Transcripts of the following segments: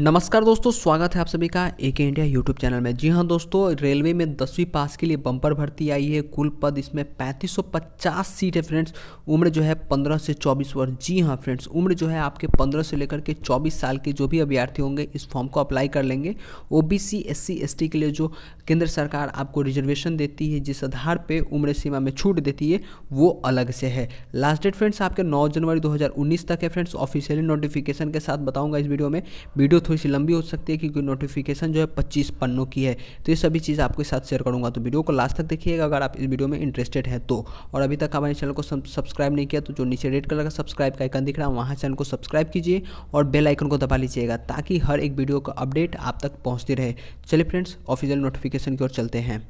नमस्कार दोस्तों स्वागत है आप सभी का ए के इंडिया यूट्यूब चैनल में जी हाँ दोस्तों रेलवे में दसवीं पास के लिए बम्पर भर्ती आई है कुल पद इसमें 3550 सीट है फ्रेंड्स उम्र जो है 15 से 24 वर्ष जी हाँ फ्रेंड्स उम्र जो है आपके 15 से लेकर के 24 साल के जो भी अभ्यर्थी होंगे इस फॉर्म को अप्लाई कर लेंगे O B C S C के लिए जो केंद्र सरकार आपको रिजर्वेशन देती है जिस आधार पर उम्र सीमा में छूट देती है वो अलग से है लास्ट डेट फ्रेंड्स आपके नौ जनवरी दो तक है फ्रेंड्स ऑफिशियली नोटिफिकेशन के साथ बताऊँगा इस वीडियो में वीडियो थोड़ी सी लंबी हो सकती है क्योंकि नोटिफिकेशन जो है पच्चीस पन्नों की है तो ये सभी चीज़ आपके साथ शेयर करूँगा तो वीडियो को लास्ट तक देखिएगा अगर आप इस वीडियो में इंटरेस्टेड है तो और अभी तक हमारे चैनल को सब्सक्राइब नहीं किया तो जो नीचे रेड कलर का सब्सक्राइब का आइकन दिख रहा है वहाँ चैनल को सब्सक्राइब कीजिए और बेल आइकन को दबा लीजिएगा ताकि हर एक वीडियो का अपडेट आप तक पहुँचती रहे चलिए फ्रेंड्स ऑफिशियल नोटिफिकेशन की ओर चलते हैं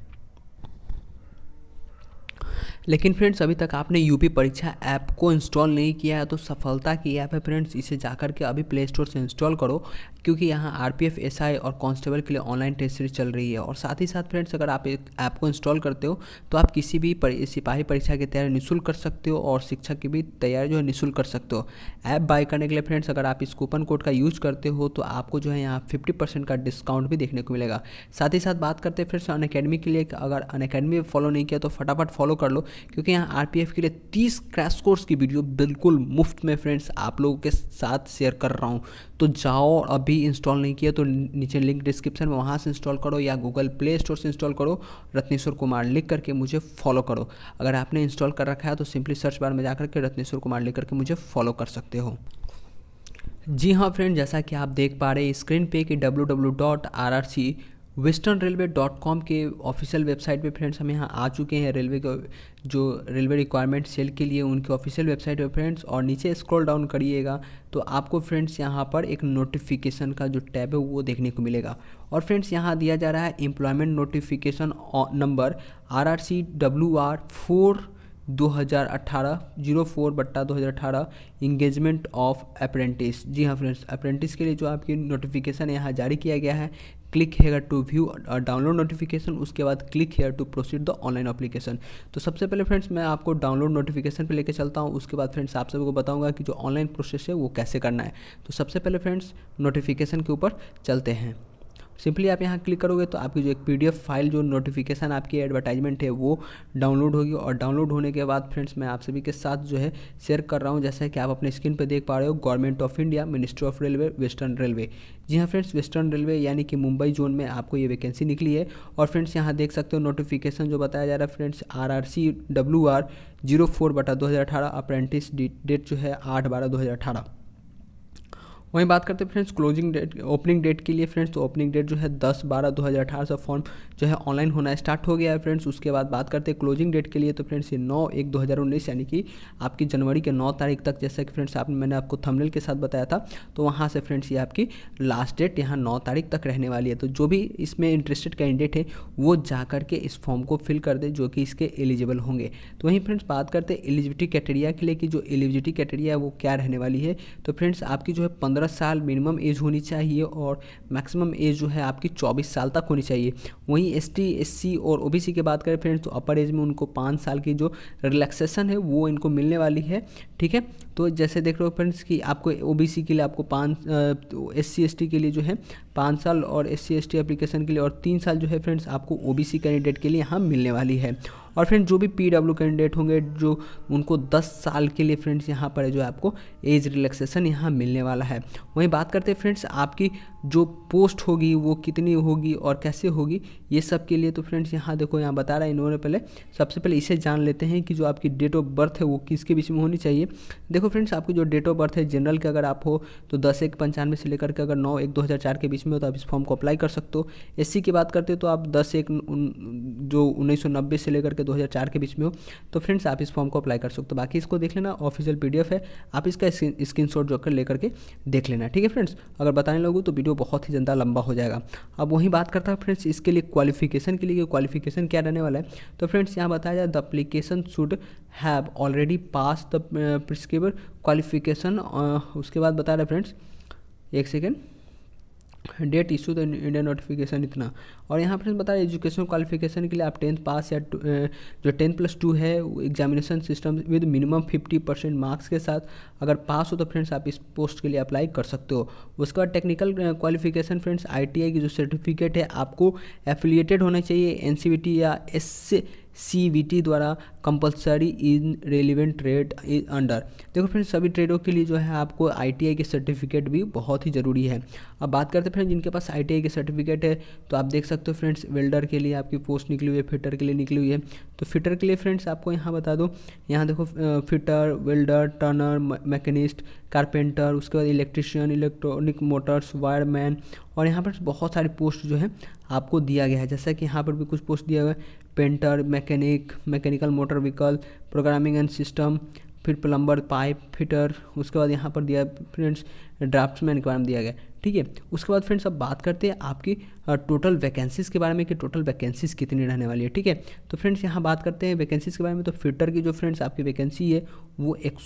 लेकिन फ्रेंड्स अभी तक आपने यूपी परीक्षा ऐप को इंस्टॉल नहीं किया है तो सफलता की ऐप है फ्रेंड्स इसे जाकर के अभी प्ले स्टोर से इंस्टॉल करो क्योंकि यहाँ R P F S I और कॉन्स्टेबल के लिए ऑनलाइन टेस्ट सीरीज चल रही है और साथ ही साथ फ्रेंड्स अगर आप एक ऐप को इंस्टॉल करते हो तो आप किसी भी पर, सिपाही परीक्षा की तैयारी निःशुल्क कर सकते हो और शिक्षा की भी तैयारी जो है निःशुल्क कर सकते हो ऐप बाय करने के लिए फ्रेंड्स अगर आप इस कूपन कोड का यूज़ करते हो तो आपको जो है यहाँ फिफ्टी परसेंट का डिस्काउंट भी देखने को मिलेगा साथ ही साथ बात करते हैं फ्रेंड्स अन अकेडमी के लिए अगर अन अकेडमी फॉलो नहीं किया तो फटाफट फॉलो कर लो क्योंकि यहाँ आर पी एफ के लिए तीस क्रैश कोर्स की वीडियो बिल्कुल मुफ्त में फ्रेंड्स आप लोगों के साथ शेयर कर रहा हूँ तो जाओ अभी इंस्टॉल नहीं किया तो नीचे लिंक डिस्क्रिप्शन में वहाँ से इंस्टॉल करो या गूगल प्ले स्टोर से इंस्टॉल करो रत्नेश्वर कुमार लिख करके मुझे फॉलो करो अगर आपने इंस्टॉल कर रखा है तो सिंपली सर्च बार में जा करके रत्नेश्वर कुमार लिख करके मुझे फॉलो कर सकते हो जी हाँ फ्रेंड जैसा कि आप देख पा रहे स्क्रीन पे कि W W dot R R C western railway dot com के ऑफिशियल वेबसाइट पे फ्रेंड्स हम यहाँ आ चुके हैं रेलवे के जो रेलवे रिक्वायरमेंट सेल के लिए उनके ऑफिशियल वेबसाइट पे फ्रेंड्स और नीचे स्क्रॉल डाउन करिएगा तो आपको फ्रेंड्स यहाँ पर एक नोटिफिकेशन का जो टैब है वो देखने को मिलेगा और फ्रेंड्स यहाँ दिया जा रहा है employment notification number R R C W R four 2018 zero four बट्टा दो हज़ार अठारह इंगेजमेंट ऑफ अप्रेंटिस जी हाँ फ्रेंड्स अप्रेंटिस के लिए जो आपकी नोटिफिकेशन यहाँ जारी किया गया है क्लिक हेयर टू व्यू और डाउनलोड नोटिफिकेशन उसके बाद click here to proceed the online application तो सबसे पहले फ्रेंड्स मैं आपको डाउनलोड नोटिफिकेशन पे लेके चलता हूँ उसके बाद फ्रेंड्स आप सबको बताऊँगा कि जो ऑनलाइन प्रोसेस है वो कैसे करना है तो सबसे पहले फ्रेंड्स नोटिफिकेशन के ऊपर चलते हैं सिंपली आप यहाँ क्लिक करोगे तो आपकी जो एक पी फाइल जो नोटिफिकेशन आपकी एडवर्टाइजमेंट है वो डाउनलोड होगी और डाउनलोड होने के बाद फ्रेंड्स मैं आप सभी के साथ जो है शेयर कर रहा हूँ जैसा कि आप अपने स्क्रीन पर देख पा रहे हो government of India ministry of railway western railway जी हाँ फ्रेंड्स वेस्टर्न रेलवे यानी कि मुंबई जोन में आपको ये वैकेंसी निकली है और फ्रेंड्स यहाँ देख सकते हो नोटिफिकेशन जो बताया जा रहा है friends R R C W R zero four बटा दो हज़ार अठारह अप्रेंटिस डेट जो है आठ बारह दो हज़ार अठारह वहीं बात करते हैं friends closing date opening date के लिए फ्रेंड्स तो ओपनिंग डेट जो है दस बारह दो हज़ार अठारह से फॉर्म जो है ऑनलाइन होना स्टार्ट हो गया है फ्रेंड्स उसके बाद बात करते हैं क्लोजिंग डेट के लिए तो फ्रेंड्स ये नौ एक दो हज़ार उन्नीस यानी कि आपकी जनवरी के नौ तारीख तक जैसा कि फ्रेंड्स आपने मैंने आपको थमनेल के साथ बताया था तो वहाँ से फ्रेंड्स ये आपकी लास्ट डेट यहाँ नौ तारीख तक रहने वाली है तो जो भी इसमें इंटरेस्टेड कैंडिडेट है वो जा करके इस फॉर्म को फिल कर दे जो कि इसके एलिजिबल होंगे तो वहीं फ्रेंड्स बात करते हैं एलिजिबिलिटी कैटेरिया के लिए कि जो एलिजिबिलिटी कैटेरिया है वो क्या रहने वाली है तो फ्रेंड्स आपकी जो है पंद्रह पंद्रह साल मिनिमम एज होनी चाहिए और मैक्सिमम एज जो है आपकी चौबीस साल तक होनी चाहिए वहीं एस टी और ओ की बात करें फ्रेंड्स तो अपर एज में उनको पाँच साल की जो रिलैक्सेशन है वो इनको मिलने वाली है ठीक है तो जैसे देख रहे हो फ्रेंड्स कि आपको ओ के लिए आपको पाँच एस तो सी के लिए जो है पाँच साल और एस सी एप्लीकेशन के लिए और तीन साल जो है फ्रेंड्स आपको ओ कैंडिडेट के लिए यहाँ मिलने वाली है और फ्रेंड जो भी पी कैंडिडेट होंगे जो उनको दस साल के लिए फ्रेंड्स यहाँ पर जो आपको एज रिलैक्सेशन यहाँ मिलने वाला है वहीं बात करते हैं फ्रेंड्स आपकी जो पोस्ट होगी वो कितनी होगी और कैसे होगी ये सब के लिए तो फ्रेंड्स यहाँ देखो यहाँ बता रहा है इन्होंने पहले सबसे पहले इसे जान लेते हैं कि जो आपकी डेट ऑफ बर्थ है वो किसके बीच में होनी चाहिए देखो फ्रेंड्स आपकी जो डेट ऑफ बर्थ है जनरल के अगर आप हो तो दस एक पंचानवे से लेकर के अगर नौ एक दो हज़ार चार के बीच में हो तो आप इस फॉर्म को अप्लाई कर सकते हो एस की बात करते हो तो आप दस एक जो उन्नीस से लेकर के दो के बीच में हो तो फ्रेंड्स आप इस फॉर्म को अप्लाई कर सकते हो बाकी इसको देख लेना ऑफिशियल पी है आप इसका स्क्रीन शॉट जो कर लेकर के देख लेना ठीक है फ्रेंड्स अगर बताने लोगों तो वीडियो वीडियो बहुत ही ज़्यादा लंबा हो जाएगा अब वही बात करता है फ्रेंड्स इसके लिए क्वालिफिकेशन के लिए क्वालिफिकेशन क्या रहने वाला है तो फ्रेंड्स यहाँ बताया जाए the application should have already pass the prescriber qualification उसके बाद बता रहे फ्रेंड्स एक सेकेंड डेट इशू द तो इंडियन नोटिफिकेशन इतना और यहाँ पर बता रहे एजुकेशन क्वालिफिकेशन के लिए आप टेंथ पास या जो टेंथ प्लस टू है examination system with minimum fifty percent marks के साथ अगर पास हो तो फ्रेंड्स आप इस पोस्ट के लिए अप्लाई कर सकते हो उसके बाद टेक्निकल क्वालिफिकेशन फ्रेंड्स आई की जो सर्टिफिकेट है आपको एफिलिएटेड होना चाहिए एन या एस सी द्वारा compulsory in relevant trade under देखो फ्रेंड्स सभी ट्रेडों के लिए जो है आपको आई के सर्टिफिकेट भी बहुत ही ज़रूरी है अब बात करते हैं फ्रेंड्स जिनके पास आई के सर्टिफिकेट है तो आप देख सकते हो फ्रेंड्स वेल्डर के लिए आपकी पोस्ट निकली हुई है फिटर के लिए निकली हुई है तो फिटर के लिए फ्रेंड्स आपको यहाँ बता दो यहाँ देखो fitter welder turner machinist carpenter उसके बाद इलेक्ट्रिशियन इलेक्ट्रॉनिक मोटर्स वायरमैन और यहाँ पर बहुत सारी पोस्ट जो है आपको दिया गया है जैसा कि यहाँ पर भी कुछ पोस्ट दिया हुआ है painter mechanic mechanical motor vehicle programming and system फिर प्लम्बर पाइप फिटर उसके बाद यहाँ पर दिया फ्रेंड्स ड्राफ्ट्समैन के बारे में दिया गया ठीक है उसके बाद फ्रेंड्स अब बात करते हैं आपकी टोटल वैकेंसीज़ के बारे में कि टोटल वैकेंसीज़ कितनी रहने वाली है ठीक है तो फ्रेंड्स यहाँ बात करते हैं वैकेंसीज़ के बारे में तो फिल्टर की जो फ्रेंड्स आपकी वैकेंसी है वो एक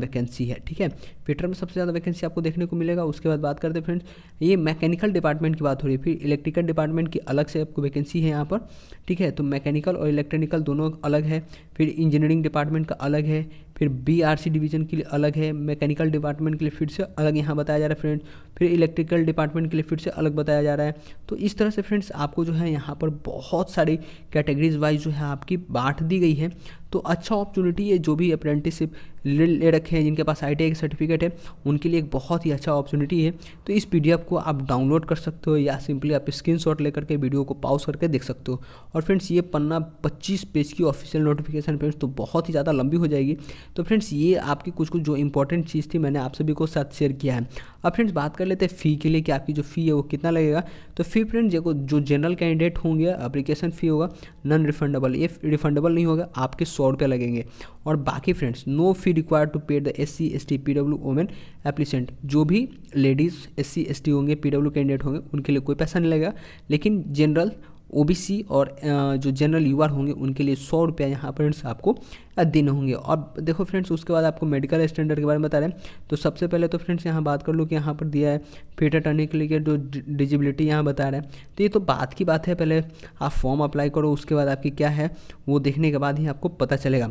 वैकेंसी है ठीक है फिल्टर में सबसे ज़्यादा वैकेंसी आपको देखने को मिलेगा उसके बाद बात करते हैं फ्रेंड्स ये मैकेनिकल डिपार्टमेंट की बात हो रही है फिर इलेक्ट्रिकल डिपार्टमेंट की अलग से आपको वैकेंसी है यहाँ पर ठीक है तो मैकेनिकल और इलेक्ट्रिकल दोनों अलग है फिर इंजीनियरिंग डिपार्टमेंट का अलग है फिर बीआरसी डिवीजन के लिए अलग है मैकेनिकल डिपार्टमेंट के लिए फिर से अलग यहाँ बताया जा रहा है फ्रेंड्स फिर इलेक्ट्रिकल डिपार्टमेंट के लिए फिर से अलग बताया जा रहा है तो इस तरह से फ्रेंड्स आपको जो है यहाँ पर बहुत सारी कैटेगरीज वाइज जो है आपकी बांट दी गई है तो अच्छा ऑपरचुनिटी है जो भी अप्रेंटिसिप ले, रखे हैं जिनके पास आई के सर्टिफिकेट है उनके लिए एक बहुत ही अच्छा ऑपरचुनिटी है तो इस पी को आप डाउनलोड कर सकते हो या सिंपली आप स्क्रीन शॉट लेकर के वीडियो को पाउस करके देख सकते हो और फ्रेंड्स ये पन्ना पच्चीस पेज की ऑफिशियल नोटिफिकेशन फ्रेंड्स तो बहुत ही ज़्यादा लंबी हो जाएगी तो फ्रेंड्स ये आपकी कुछ कुछ जो इंपॉर्टेंट चीज़ थी मैंने आप सभी को साथ शेयर किया है अब फ्रेंड्स बात कर लेते हैं फ़ी के लिए कि आपकी जो फ़ी है वो कितना लगेगा तो फी फ्रेंड्स जो जनरल कैंडिडेट होंगे अप्लीकेशन फ़ी होगा नॉन रिफंडेबल ये रिफंडेबल नहीं होगा आपके सौ रुपये लगेंगे और बाकी friends no fee require to pay the S C S T P W women applicant जो भी ladies S C S T होंगे पी डब्ल्यू कैंडिडेट होंगे उनके लिए कोई पैसा नहीं लगेगा लेकिन जनरल ओबीसी और जो जनरल यू होंगे उनके लिए सौ रुपया यहाँ फ्रेंड्स आपको देने होंगे और देखो फ्रेंड्स उसके बाद आपको मेडिकल स्टैंडर्ड के बारे में बता रहे हैं तो सबसे पहले तो फ्रेंड्स यहाँ बात कर लो कि यहाँ पर दिया है फिट अटर्नी के लिए जो डिजिबिलिटी यहाँ बता रहे हैं तो ये तो बात की बात है पहले आप फॉर्म अप्लाई करो उसके बाद आपकी क्या है वो देखने के बाद ही आपको पता चलेगा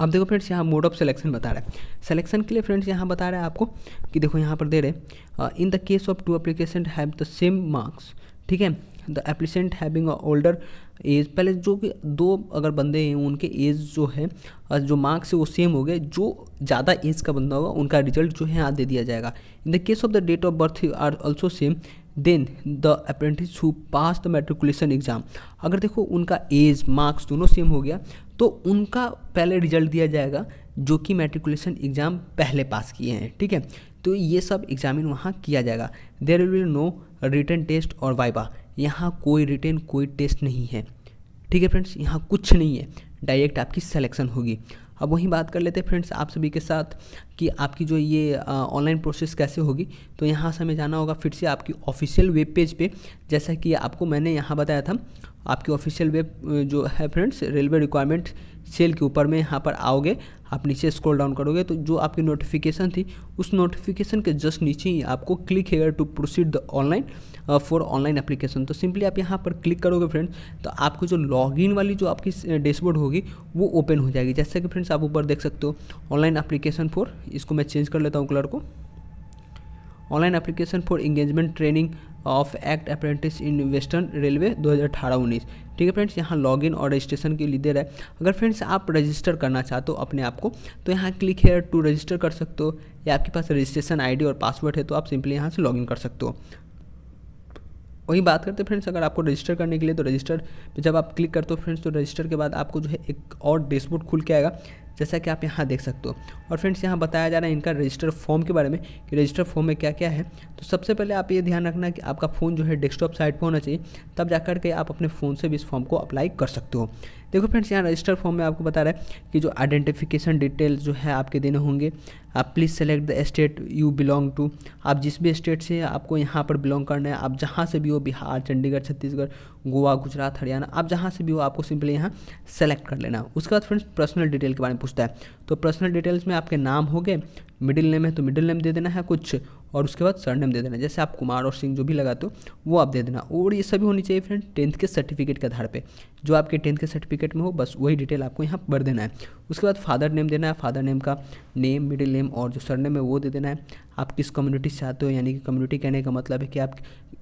अब देखो फ्रेंड्स यहाँ मोड ऑफ सिलेक्शन बता रहा है सिलेक्शन के लिए फ्रेंड्स यहाँ बता रहा है आपको कि देखो यहाँ पर दे रहे in the case of two application have the same marks ठीक है the applicant having older age पहले जो कि दो अगर बंदे हैं उनके एज जो है जो मार्क्स है वो सेम हो गए जो ज़्यादा एज का बंदा होगा उनका रिजल्ट जो है यहाँ दे दिया जाएगा in the case of the date of birth are also same then the apprentice who pass the matriculation exam अगर देखो उनका एज मार्क्स दोनों सेम हो गया तो उनका पहले रिजल्ट दिया जाएगा जो कि मेट्रिकुलेशन एग्ज़ाम पहले पास किए हैं ठीक है तो ये सब एग्जामिन वहाँ किया जाएगा there will no written test और वाइबा यहाँ कोई रिटर्न कोई टेस्ट नहीं है ठीक है फ्रेंड्स यहाँ कुछ नहीं है डायरेक्ट आपकी सिलेक्शन होगी अब वहीं बात कर लेते हैं फ्रेंड्स आप सभी के साथ कि आपकी जो ये ऑनलाइन प्रोसेस कैसे होगी तो यहाँ से हमें जाना होगा फिर से आपकी ऑफिशियल वेब पेज पे जैसा कि आपको मैंने यहाँ बताया था आपकी ऑफिशियल वेब जो है फ्रेंड्स रेलवे रिक्वायरमेंट सेल के ऊपर में यहाँ पर आओगे आप नीचे स्क्रॉल डाउन करोगे तो जो आपकी नोटिफिकेशन थी उस नोटिफिकेशन के जस्ट नीचे ही आपको click here to proceed the online for online application तो सिंपली आप यहाँ पर क्लिक करोगे फ्रेंड्स तो आपको जो लॉगिन वाली जो आपकी डैशबोर्ड होगी वो ओपन हो जाएगी जैसे कि फ्रेंड्स आप ऊपर देख सकते हो ऑनलाइन एप्लीकेशन फॉर इसको मैं चेंज कर लेता हूँ कलर को online application for engagement training of act apprentice in western railway 2018 हज़ार ठीक है फ्रेंड्स यहाँ लॉगिन और रजिस्ट्रेशन के लिए दे रहा है अगर फ्रेंड्स आप रजिस्टर करना चाहते हो अपने आप को तो यहाँ क्लिक हेयर टू रजिस्टर कर सकते हो या आपके पास रजिस्ट्रेशन आईडी और पासवर्ड है तो आप सिंपली यहाँ से लॉगिन कर सकते हो वही बात करते हैं फ्रेंड्स अगर आपको रजिस्टर करने के लिए तो रजिस्टर जब आप क्लिक करते हो फ्रेंड्स तो रजिस्टर के बाद आपको जो है एक और डैशबोर्ड खुल के आएगा जैसा कि आप यहाँ देख सकते हो और फ्रेंड्स यहाँ बताया जा रहा है इनका रजिस्टर फॉर्म के बारे में कि रजिस्टर फॉर्म में क्या क्या है तो सबसे पहले आप ये ध्यान रखना कि आपका फ़ोन जो है डेस्कटॉप साइड पर होना चाहिए तब जाकर के आप अपने फ़ोन से भी इस फॉर्म को अप्लाई कर सकते हो देखो फ्रेंड्स यहाँ रजिस्टर फॉर्म में आपको बता रहा है कि जो आइडेंटिफिकेशन डिटेल्स जो है आपके देने होंगे आप please select the state you belong to आप जिस भी स्टेट से आपको यहाँ पर बिलोंग करना है आप जहाँ से भी हो बिहार चंडीगढ़ छत्तीसगढ़ गोवा गुजरात हरियाणा आप जहाँ से भी हो आपको सिंपली यहाँ सेलेक्ट कर लेना उसके बाद फ्रेंड्स पर्सनल डिटेल के बारे में पूछता है तो पर्सनल डिटेल्स में आपके नाम हो गए मिडिल नेम है तो मिडिल नेम दे देना है कुछ और उसके बाद सरनेम दे देना जैसे आप कुमार और सिंह जो भी लगाते हो वो आप दे देना और ये सभी होनी चाहिए फ्रेंड टेंथ के सर्टिफिकेट के आधार पर जो आपके टेंथ के सर्टिफिकेट में हो बस वही डिटेल आपको यहाँ भर देना है उसके बाद फादर नेम देना है फादर नेम का नेम मिडिल नेम और जो सरनेम है वो दे देना है आप किस कम्युनिटी से आते हो यानी कि कम्युनिटी कहने का मतलब है कि आप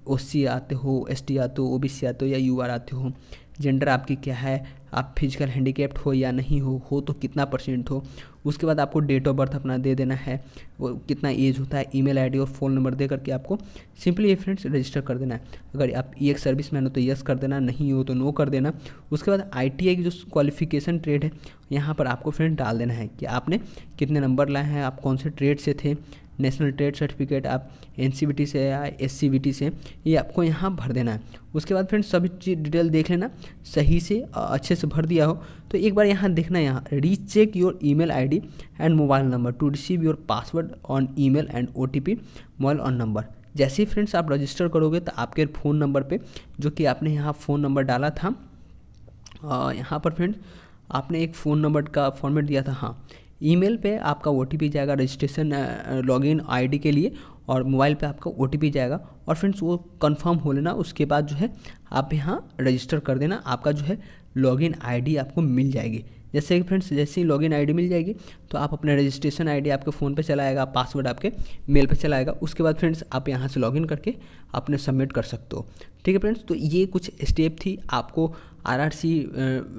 ओ आते हो एस आते हो ओ आते हो या यू आते हो जेंडर आपकी क्या है आप फिजिकल हैंडीकेप्ड हो या नहीं हो हो तो कितना परसेंट हो उसके बाद आपको डेट ऑफ बर्थ अपना दे देना है वो कितना एज होता है ईमेल आईडी और फ़ोन नंबर दे करके आपको सिंपली ये फ्रेंड्स रजिस्टर कर देना है अगर आप ई एक सर्विस मैन हो तो यस कर देना नहीं हो तो नो कर देना उसके बाद आई की जो क्वालिफिकेशन ट्रेड है यहाँ पर आपको फ्रेंड डाल देना है कि आपने कितने नंबर लाए हैं आप कौन से ट्रेड से थे नेशनल ट्रेड सर्टिफिकेट आप एन से या एस से ये आपको यहाँ भर देना है उसके बाद फ्रेंड्स सभी चीज डिटेल देख लेना सही से अच्छे से भर दिया हो तो एक बार यहाँ देखना यहाँ check your email ID and mobile number to receive your password on email and o mobile on number जैसे ही फ्रेंड्स आप रजिस्टर करोगे तो आपके फ़ोन नंबर पे जो कि आपने यहाँ फ़ोन नंबर डाला था यहाँ पर फ्रेंड्स आपने एक फ़ोन नंबर का फॉर्मेट दिया था हाँ ईमेल पे आपका ओ जाएगा रजिस्ट्रेशन लॉगिन आईडी के लिए और मोबाइल पे आपका ओ जाएगा और फ्रेंड्स वो कंफर्म हो लेना उसके बाद जो है आप यहाँ रजिस्टर कर देना आपका जो है लॉगिन आईडी आपको मिल जाएगी जैसे कि फ्रेंड्स जैसे ही लॉगिन आईडी मिल जाएगी तो आप अपने रजिस्ट्रेशन आईडी आपके फ़ोन पे चलाएगा पासवर्ड आपके मेल पे चलाएगा उसके बाद फ्रेंड्स आप यहाँ से लॉगिन करके अपने सबमिट कर सकते हो ठीक है फ्रेंड्स तो ये कुछ स्टेप थी आपको आरआरसी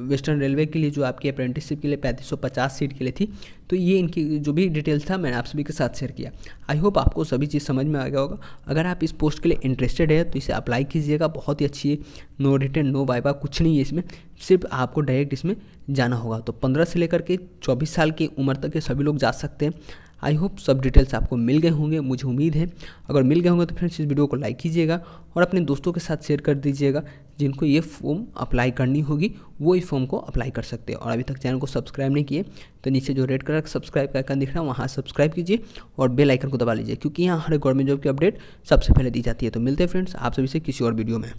वेस्टर्न रेलवे के लिए जो आपकी अप्रेंटिसशिप के लिए पैंतीस सौ पचास सीट के लिए थी तो ये इनकी जो भी डिटेल्स था मैंने आप सभी के साथ शेयर किया आई होप आपको सभी चीज़ समझ में आ गया होगा अगर आप इस पोस्ट के लिए इंटरेस्टेड है तो इसे अप्लाई कीजिएगा बहुत ही अच्छी है नो रिटर्न नो वाइबा कुछ नहीं है इसमें सिर्फ आपको डायरेक्ट इसमें जाना होगा तो पंद्रह से लेकर के चौबीस साल की उम्र तक के सभी लोग जा सकते हैं आई होप सब डिटेल्स आपको मिल गए होंगे मुझे उम्मीद है अगर मिल गए होंगे तो फ्रेंड्स इस वीडियो को लाइक कीजिएगा और अपने दोस्तों के साथ शेयर कर दीजिएगा जिनको ये फॉर्म अप्लाई करनी होगी वो इस फॉर्म को अप्लाई कर सकते हैं और अभी तक चैनल को सब्सक्राइब नहीं किए तो नीचे जो रेड कलर सब्सक्राइब का आइकन दिख रहा है वहाँ सब्सक्राइब कीजिए और बेल आइकन को दबा लीजिए क्योंकि यहाँ हर गवर्नमेंट जॉब की अपडेट सबसे पहले दी जाती है तो मिलते हैं फ्रेंड्स आप सभी से किसी और वीडियो में